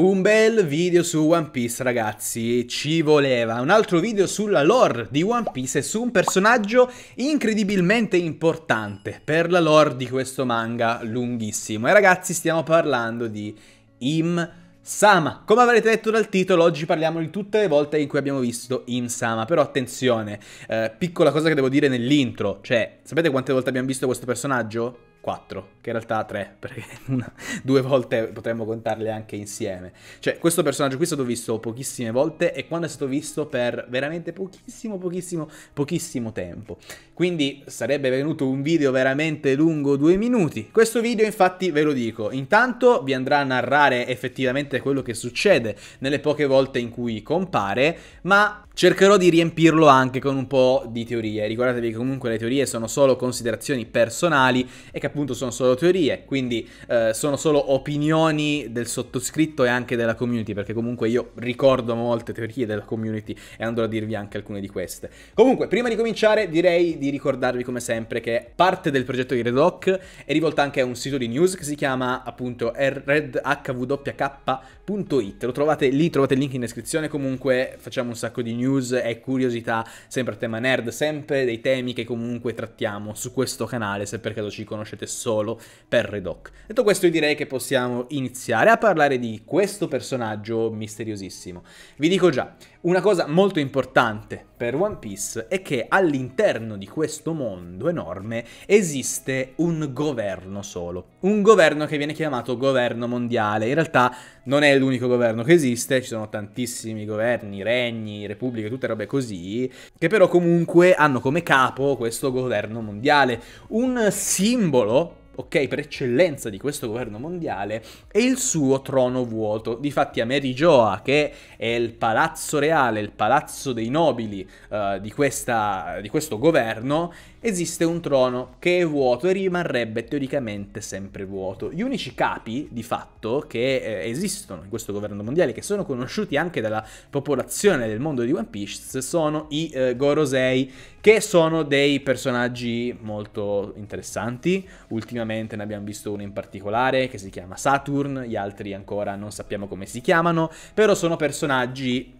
Un bel video su One Piece ragazzi, ci voleva. Un altro video sulla lore di One Piece e su un personaggio incredibilmente importante per la lore di questo manga lunghissimo. E ragazzi stiamo parlando di Im Sama. Come avrete letto dal titolo, oggi parliamo di tutte le volte in cui abbiamo visto Im Sama. Però attenzione, eh, piccola cosa che devo dire nell'intro, cioè sapete quante volte abbiamo visto questo personaggio? 4, che in realtà 3, perché una, due volte potremmo contarle anche insieme. Cioè, questo personaggio qui è stato visto pochissime volte e quando è stato visto per veramente pochissimo, pochissimo, pochissimo tempo. Quindi sarebbe venuto un video veramente lungo, due minuti. Questo video, infatti, ve lo dico, intanto vi andrà a narrare effettivamente quello che succede nelle poche volte in cui compare, ma cercherò di riempirlo anche con un po' di teorie. Ricordatevi che comunque le teorie sono solo considerazioni personali e capite appunto sono solo teorie, quindi eh, sono solo opinioni del sottoscritto e anche della community, perché comunque io ricordo molte teorie della community e andrò a dirvi anche alcune di queste. Comunque, prima di cominciare direi di ricordarvi come sempre che parte del progetto di Red Hawk è rivolta anche a un sito di news che si chiama appunto redhwk.it, lo trovate lì, trovate il link in descrizione, comunque facciamo un sacco di news e curiosità, sempre a tema nerd, sempre dei temi che comunque trattiamo su questo canale, se per caso ci conoscete conoscete solo per Redoc. Detto questo io direi che possiamo iniziare a parlare di questo personaggio misteriosissimo. Vi dico già, una cosa molto importante per One Piece è che all'interno di questo mondo enorme esiste un governo solo. Un governo che viene chiamato governo mondiale. In realtà non è l'unico governo che esiste, ci sono tantissimi governi, regni, repubbliche, tutte robe così, che però comunque hanno come capo questo governo mondiale. Un simbolo simbolo ok, per eccellenza di questo governo mondiale, è il suo trono vuoto. Difatti a Merigioa, che è il palazzo reale, il palazzo dei nobili uh, di, questa, di questo governo, esiste un trono che è vuoto e rimarrebbe teoricamente sempre vuoto. Gli unici capi, di fatto, che eh, esistono in questo governo mondiale, che sono conosciuti anche dalla popolazione del mondo di One Piece, sono i eh, Gorosei, che sono dei personaggi molto interessanti. Ultimamente ne abbiamo visto uno in particolare, che si chiama Saturn, gli altri ancora non sappiamo come si chiamano, però sono personaggi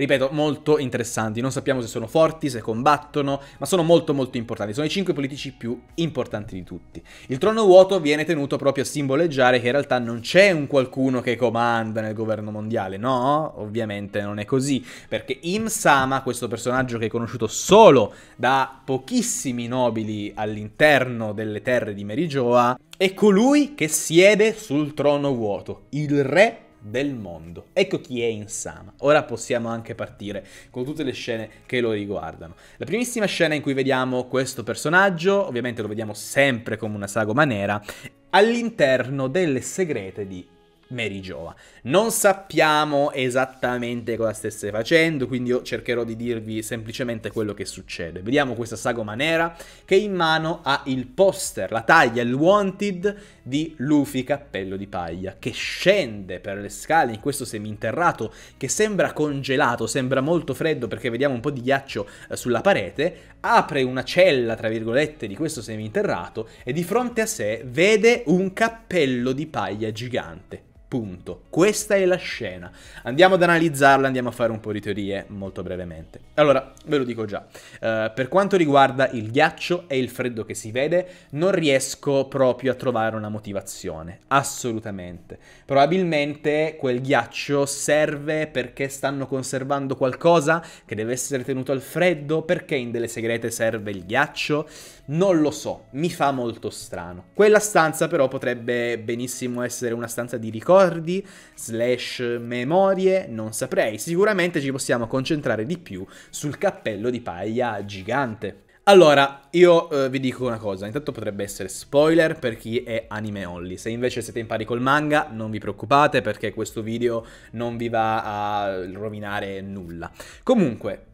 ripeto, molto interessanti. Non sappiamo se sono forti, se combattono, ma sono molto molto importanti. Sono i cinque politici più importanti di tutti. Il trono vuoto viene tenuto proprio a simboleggiare che in realtà non c'è un qualcuno che comanda nel governo mondiale. No, ovviamente non è così, perché Imsama, questo personaggio che è conosciuto solo da pochissimi nobili all'interno delle terre di Merigioa, è colui che siede sul trono vuoto, il re del mondo. Ecco chi è Insama. Ora possiamo anche partire con tutte le scene che lo riguardano. La primissima scena in cui vediamo questo personaggio, ovviamente lo vediamo sempre come una sagoma nera, all'interno delle segrete di Mary Giova. Non sappiamo esattamente cosa stesse facendo, quindi io cercherò di dirvi semplicemente quello che succede. Vediamo questa sagoma nera che in mano ha il poster, la taglia, il wanted di Luffy Cappello di Paglia, che scende per le scale in questo seminterrato che sembra congelato, sembra molto freddo perché vediamo un po' di ghiaccio eh, sulla parete, apre una cella, tra virgolette, di questo seminterrato e di fronte a sé vede un cappello di paglia gigante Punto. Questa è la scena. Andiamo ad analizzarla, andiamo a fare un po' di teorie molto brevemente. Allora, ve lo dico già. Uh, per quanto riguarda il ghiaccio e il freddo che si vede, non riesco proprio a trovare una motivazione. Assolutamente. Probabilmente quel ghiaccio serve perché stanno conservando qualcosa che deve essere tenuto al freddo. Perché in delle segrete serve il ghiaccio? Non lo so. Mi fa molto strano. Quella stanza però potrebbe benissimo essere una stanza di ricordo ricordi, slash memorie, non saprei. Sicuramente ci possiamo concentrare di più sul cappello di paglia gigante. Allora, io eh, vi dico una cosa, intanto potrebbe essere spoiler per chi è anime only, se invece siete in pari col manga non vi preoccupate perché questo video non vi va a rovinare nulla. Comunque,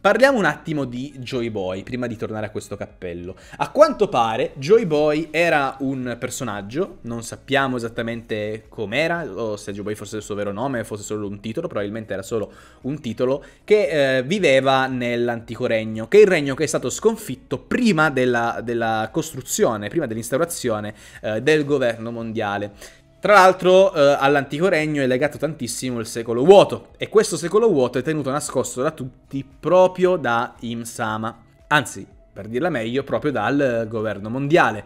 Parliamo un attimo di Joy Boy, prima di tornare a questo cappello. A quanto pare, Joy Boy era un personaggio, non sappiamo esattamente com'era, o se Joy Boy fosse il suo vero nome, fosse solo un titolo, probabilmente era solo un titolo, che eh, viveva nell'antico regno, che è il regno che è stato sconfitto prima della, della costruzione, prima dell'instaurazione eh, del governo mondiale. Tra l'altro eh, all'antico regno è legato tantissimo il secolo vuoto e questo secolo vuoto è tenuto nascosto da tutti proprio da Imsama, anzi per dirla meglio proprio dal eh, governo mondiale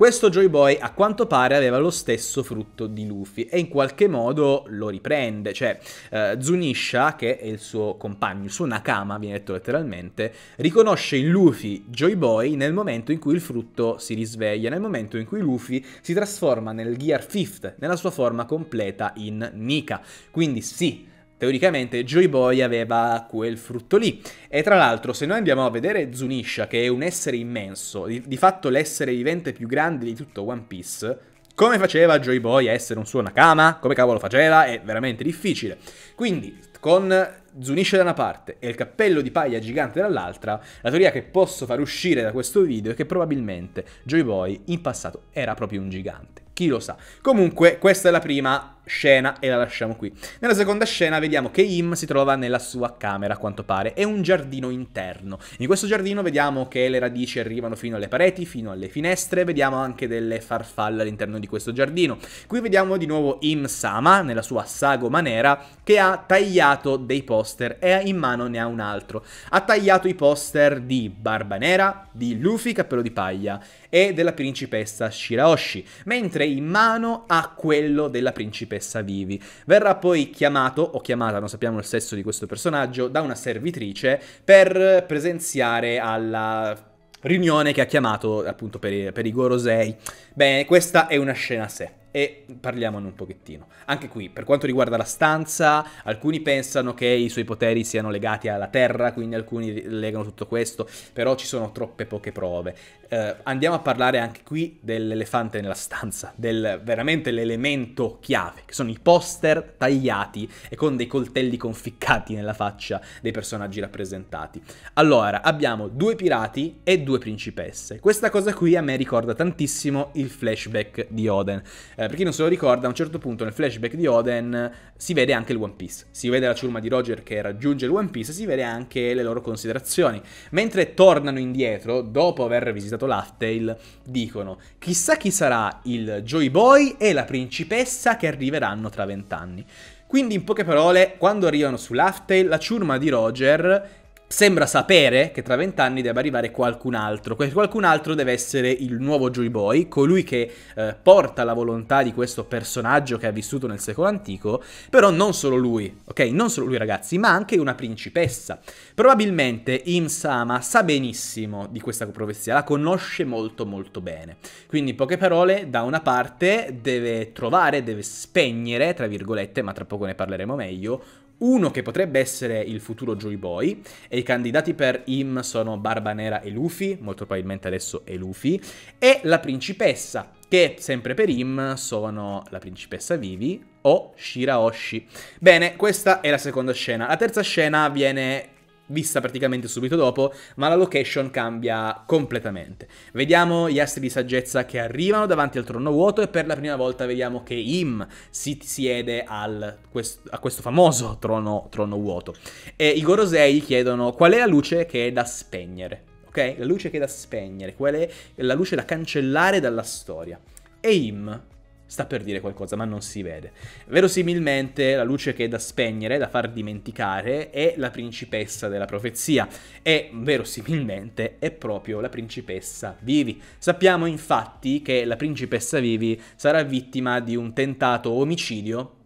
questo Joy Boy a quanto pare aveva lo stesso frutto di Luffy e in qualche modo lo riprende, cioè eh, Zunisha, che è il suo compagno, il suo Nakama viene detto letteralmente, riconosce in Luffy Joy Boy nel momento in cui il frutto si risveglia, nel momento in cui Luffy si trasforma nel Gear Fifth, nella sua forma completa in Nika. Quindi sì, teoricamente Joy Boy aveva quel frutto lì. E tra l'altro, se noi andiamo a vedere Zunisha, che è un essere immenso, di, di fatto l'essere vivente più grande di tutto One Piece, come faceva Joy Boy a essere un suo Nakama? Come cavolo faceva? È veramente difficile. Quindi, con Zunisha da una parte e il cappello di paglia gigante dall'altra, la teoria che posso far uscire da questo video è che probabilmente Joy Boy in passato era proprio un gigante. Chi lo sa. Comunque, questa è la prima scena e la lasciamo qui. Nella seconda scena vediamo che Im si trova nella sua camera, a quanto pare, è un giardino interno. In questo giardino vediamo che le radici arrivano fino alle pareti, fino alle finestre, vediamo anche delle farfalle all'interno di questo giardino. Qui vediamo di nuovo Im Sama, nella sua sagoma nera, che ha tagliato dei poster e in mano ne ha un altro. Ha tagliato i poster di Barba Nera, di Luffy Cappello di Paglia e della principessa Shiraoshi, mentre in mano ha quello della principessa Vivi. Verrà poi chiamato, o chiamata, non sappiamo il sesso di questo personaggio, da una servitrice per presenziare alla riunione che ha chiamato appunto per, per i Gorosei. Bene, questa è una scena a sé e parliamone un pochettino. Anche qui, per quanto riguarda la stanza, alcuni pensano che i suoi poteri siano legati alla terra, quindi alcuni legano tutto questo, però ci sono troppe poche prove eh, andiamo a parlare anche qui dell'elefante nella stanza, del veramente l'elemento chiave, che sono i poster tagliati e con dei coltelli conficcati nella faccia dei personaggi rappresentati. Allora, abbiamo due pirati e due principesse. Questa cosa qui a me ricorda tantissimo il flashback di Oden. Eh, per chi non se lo ricorda, a un certo punto nel flashback di Oden si vede anche il One Piece. Si vede la ciurma di Roger che raggiunge il One Piece e si vede anche le loro considerazioni. Mentre tornano indietro, dopo aver visitato interpretato Luftail, dicono chissà chi sarà il Joy Boy e la principessa che arriveranno tra vent'anni. Quindi in poche parole, quando arrivano su Luftail, la ciurma di Roger sembra sapere che tra vent'anni debba arrivare qualcun altro. Quel qualcun altro deve essere il nuovo Joy Boy, colui che eh, porta la volontà di questo personaggio che ha vissuto nel secolo antico, però non solo lui, ok? Non solo lui ragazzi, ma anche una principessa. Probabilmente Imsama sa benissimo di questa profezia, la conosce molto molto bene. Quindi in poche parole, da una parte deve trovare, deve spegnere, tra virgolette, ma tra poco ne parleremo meglio, uno che potrebbe essere il futuro Joy Boy e i candidati per Im sono Barba Nera e Luffy, molto probabilmente adesso è Luffy, e la principessa, che sempre per Im sono la principessa Vivi o Shiraoshi. Bene, questa è la seconda scena. La terza scena viene vista praticamente subito dopo, ma la location cambia completamente. Vediamo gli astri di saggezza che arrivano davanti al trono vuoto e per la prima volta vediamo che Im si siede al, quest, a questo famoso trono, trono vuoto. E i Gorosei chiedono qual è la luce che è da spegnere. Ok? La luce che è da spegnere, qual è la luce da cancellare dalla storia. E Im sta per dire qualcosa, ma non si vede. Verosimilmente la luce che è da spegnere, da far dimenticare, è la principessa della profezia e verosimilmente è proprio la principessa Vivi. Sappiamo infatti che la principessa Vivi sarà vittima di un tentato omicidio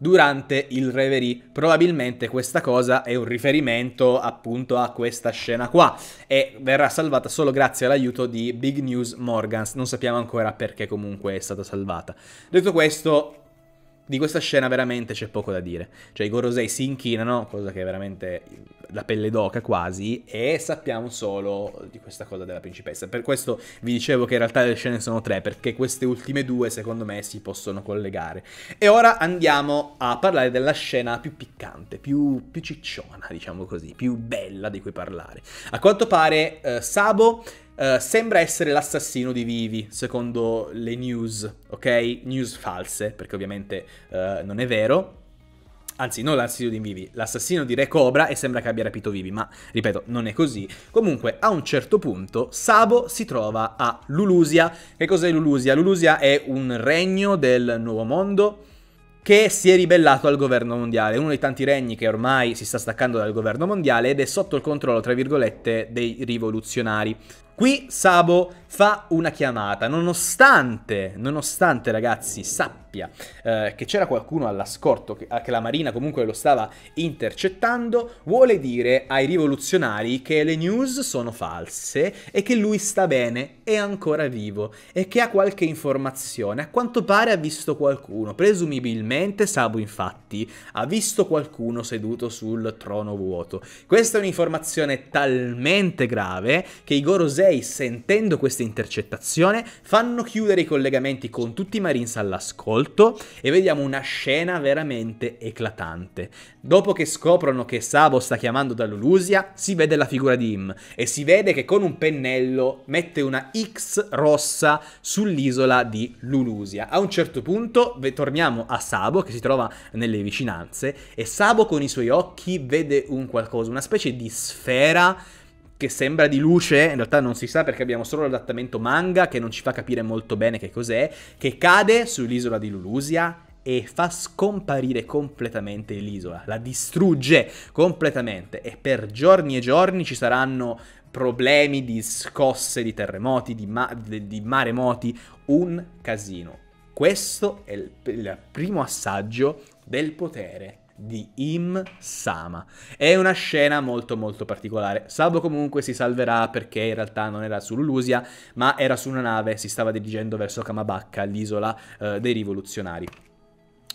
durante il reverie. Probabilmente questa cosa è un riferimento appunto a questa scena qua e verrà salvata solo grazie all'aiuto di Big News Morgans, non sappiamo ancora perché comunque è stata salvata. Detto questo, di questa scena veramente c'è poco da dire. Cioè i Gorosei si inchinano, cosa che è veramente la pelle d'oca quasi, e sappiamo solo di questa cosa della principessa. Per questo vi dicevo che in realtà le scene sono tre, perché queste ultime due secondo me si possono collegare. E ora andiamo a parlare della scena più piccante, più, più cicciona, diciamo così, più bella di cui parlare. A quanto pare eh, Sabo eh, sembra essere l'assassino di Vivi, secondo le news, ok? News false, perché ovviamente uh, non è vero. Anzi, non l'assassino di Vivi, l'assassino di Re Cobra e sembra che abbia rapito Vivi, ma ripeto, non è così. Comunque, a un certo punto, Sabo si trova a Lulusia. Che cos'è Lulusia? Lulusia è un regno del Nuovo Mondo che si è ribellato al governo mondiale, uno dei tanti regni che ormai si sta staccando dal governo mondiale ed è sotto il controllo, tra virgolette, dei rivoluzionari. Qui Sabo fa una chiamata, nonostante, nonostante ragazzi sappiamo sappia eh, che c'era qualcuno all'ascorto, che, che la Marina comunque lo stava intercettando, vuole dire ai rivoluzionari che le news sono false e che lui sta bene, è ancora vivo e che ha qualche informazione. A quanto pare ha visto qualcuno, presumibilmente Sabu infatti ha visto qualcuno seduto sul trono vuoto. Questa è un'informazione talmente grave che i Gorosei, sentendo questa intercettazione, fanno chiudere i collegamenti con tutti i Marines all'ascolto volto e vediamo una scena veramente eclatante. Dopo che scoprono che Sabo sta chiamando da Lulusia, si vede la figura di Im e si vede che con un pennello mette una X rossa sull'isola di Lulusia. A un certo punto torniamo a Sabo che si trova nelle vicinanze e Sabo con i suoi occhi vede un qualcosa, una specie di sfera che sembra di luce, in realtà non si sa perché abbiamo solo l'adattamento manga che non ci fa capire molto bene che cos'è, che cade sull'isola di Lulusia e fa scomparire completamente l'isola, la distrugge completamente e per giorni e giorni ci saranno problemi di scosse, di terremoti, di, ma- di maremoti, un casino. Questo è il, il primo assaggio del potere di Im Sama. È una scena molto molto particolare. Sabo comunque si salverà perché in realtà non era su Lulusia, ma era su una nave, si stava dirigendo verso Kamabakka, l'isola eh, dei rivoluzionari.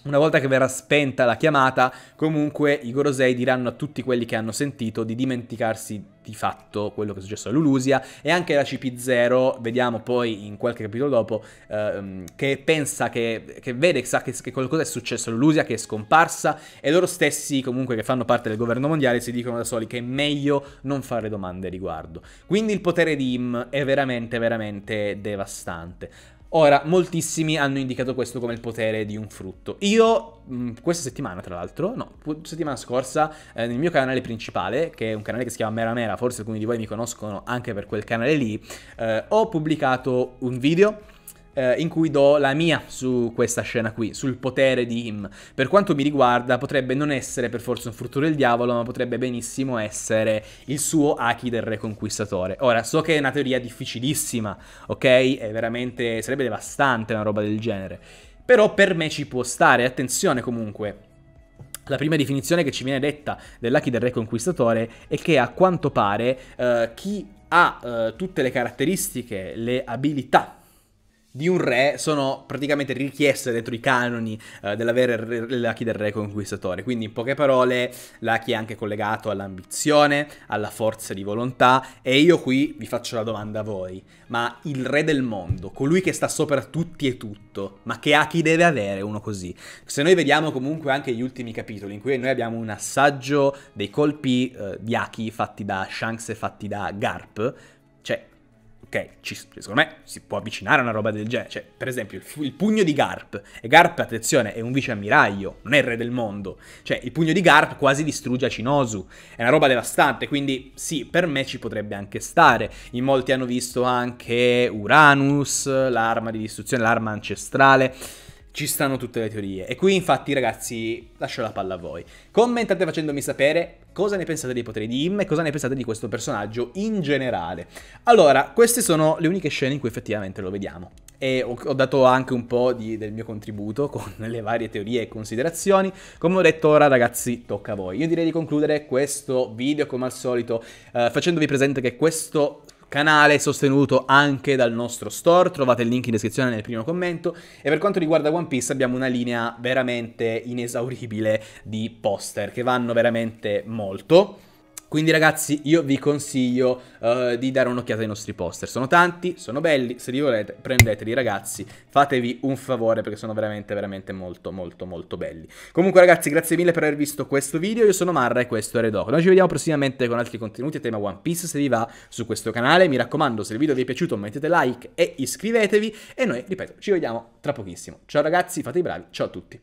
Una volta che verrà spenta la chiamata, comunque i Gorosei diranno a tutti quelli che hanno sentito di dimenticarsi di fatto quello che è successo a Lulusia e anche la CP0, vediamo poi in qualche capitolo dopo, ehm, che pensa che, che vede, sa che, che, qualcosa è successo a Lulusia, che è scomparsa e loro stessi comunque che fanno parte del governo mondiale si dicono da soli che è meglio non fare domande riguardo. Quindi il potere di Im è veramente, veramente devastante. Ora, moltissimi hanno indicato questo come il potere di un frutto. Io, mh, mm, questa settimana tra l'altro, no, settimana scorsa, eh, nel mio canale principale, che è un canale che si chiama Mera Mera, forse alcuni di voi mi conoscono anche per quel canale lì, eh, ho pubblicato un video eh, in cui do la mia su questa scena qui, sul potere di Him. Per quanto mi riguarda potrebbe non essere per forza un frutto del diavolo, ma potrebbe benissimo essere il suo Aki del Reconquistatore. Ora, so che è una teoria difficilissima, ok? È veramente, sarebbe devastante una roba del genere. Però per me ci può stare, attenzione comunque, la prima definizione che ci viene detta dell'Aki del Re Conquistatore è che a quanto pare eh, chi ha eh, tutte le caratteristiche, le abilità di un re sono praticamente richieste dentro i canoni eh, della vera l'Aki del re conquistatore. Quindi in poche parole l'Aki è anche collegato all'ambizione, alla forza di volontà e io qui vi faccio la domanda a voi. Ma il re del mondo, colui che sta sopra tutti e tutto, ma che Aki deve avere uno così? Se noi vediamo comunque anche gli ultimi capitoli in cui noi abbiamo un assaggio dei colpi eh, di Aki fatti da Shanks e fatti da Garp, cioè ok, ci, secondo me si può avvicinare a una roba del genere. Cioè, per esempio, il, il, pugno di Garp. E Garp, attenzione, è un vice ammiraglio, non è il re del mondo. Cioè, il pugno di Garp quasi distrugge Acinosu. È una roba devastante, quindi sì, per me ci potrebbe anche stare. In molti hanno visto anche Uranus, l'arma di distruzione, l'arma ancestrale ci stanno tutte le teorie. E qui infatti ragazzi lascio la palla a voi. Commentate facendomi sapere cosa ne pensate dei poteri di Im e cosa ne pensate di questo personaggio in generale. Allora, queste sono le uniche scene in cui effettivamente lo vediamo. E ho, ho dato anche un po' di, del mio contributo con le varie teorie e considerazioni. Come ho detto ora ragazzi, tocca a voi. Io direi di concludere questo video come al solito eh, facendovi presente che questo canale sostenuto anche dal nostro store, trovate il link in descrizione nel primo commento e per quanto riguarda One Piece abbiamo una linea veramente inesauribile di poster che vanno veramente molto. Quindi ragazzi io vi consiglio uh, di dare un'occhiata ai nostri poster, sono tanti, sono belli, se li volete prendeteli ragazzi, fatevi un favore perché sono veramente veramente molto molto molto belli. Comunque ragazzi grazie mille per aver visto questo video, io sono Marra e questo è Redoc. Noi ci vediamo prossimamente con altri contenuti a tema One Piece se vi va su questo canale, mi raccomando se il video vi è piaciuto mettete like e iscrivetevi e noi ripeto ci vediamo tra pochissimo. Ciao ragazzi, fate i bravi, ciao a tutti.